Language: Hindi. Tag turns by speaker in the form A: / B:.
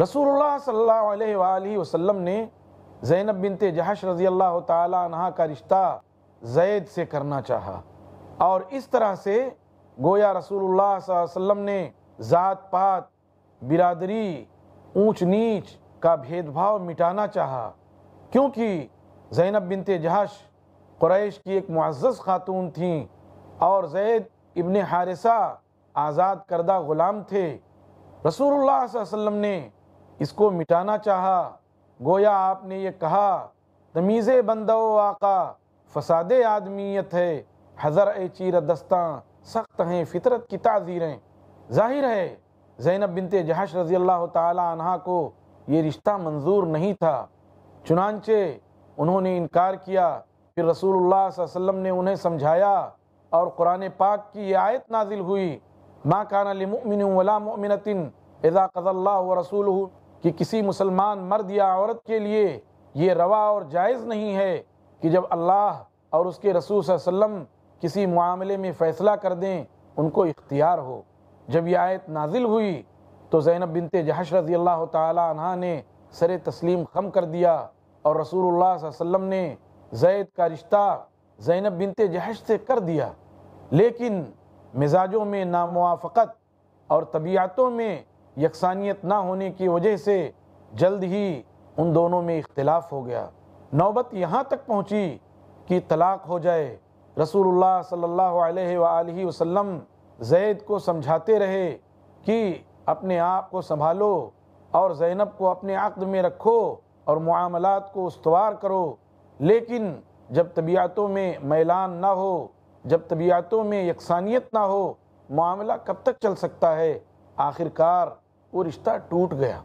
A: रसूलुल्लाह सल्लल्लाहु अलैहि वसल्लम ने ज़ैनब बिनते जहाश रज़ी अल्लाह तहा का रिश्ता जैद से करना चाहा और इस तरह से गोया रसूलुल्लाह वसल्लम ने ज़ात पात बिरादरी ऊंच नीच का भेदभाव मिटाना चाहा क्योंकि ज़ैनब बिनते जहाश क्रैश की एक मुआज़ खातून थी और जैद इबन हारिसा आज़ाद करदा ग़ुलाम थे रसूलुल्लाह वसल्लम ने इसको मिटाना चाहा गोया आपने ये कहा तमीज़ बंदो आका फसाद आदमियत है हज़र ए चीर दस्ता सख्त हैं फितरत की ताज़ीरें जाहिर है जैनब बिनते जहाश रज़ी अल्लाह तहा को ये रिश्ता मंजूर नहीं था चुनानचे उन्होंने इनकार किया फिर रसूलुल्लाह वसल्लम ने उन्हें समझाया और कुरान पाक की ये आयत नाजिल हुई माँ काना लिमिन वला मोमिनतिन एज़ा कज़ल्ला रसूल कि किसी मुसलमान मर्द या औरत के लिए ये रवा और जायज़ नहीं है कि जब अल्लाह और उसके रसूल वसम किसी मामले में फ़ैसला कर दें उनको इख्तियार हो जब यह आयत नाजिल हुई तो ज़ैनब बिनते जहश रज़ी अल्लाह तह ने सर तस्लीम खम कर दिया और रसूल वसम ने जैद का रिश्ता ज़ैनब बिनते जहश से कर दिया लेकिन मिजाजों में नामवाफ़त और तबीयतों में यकसानियत ना होने की वजह से जल्द ही उन दोनों में इख्तलाफ हो गया नौबत यहाँ तक पहुँची कि तलाक हो जाए रसूलुल्लाह सल्लल्लाहु अलैहि वसल्लम जैद को समझाते रहे कि अपने आप को संभालो और जैनब को अपने आकद में रखो और मामलात को उसवार करो लेकिन जब तबीयतों में मैलान ना हो जब तबीयतों में यकसानियत ना हो मामला कब तक चल सकता है आखिरकार वो रिश्ता टूट गया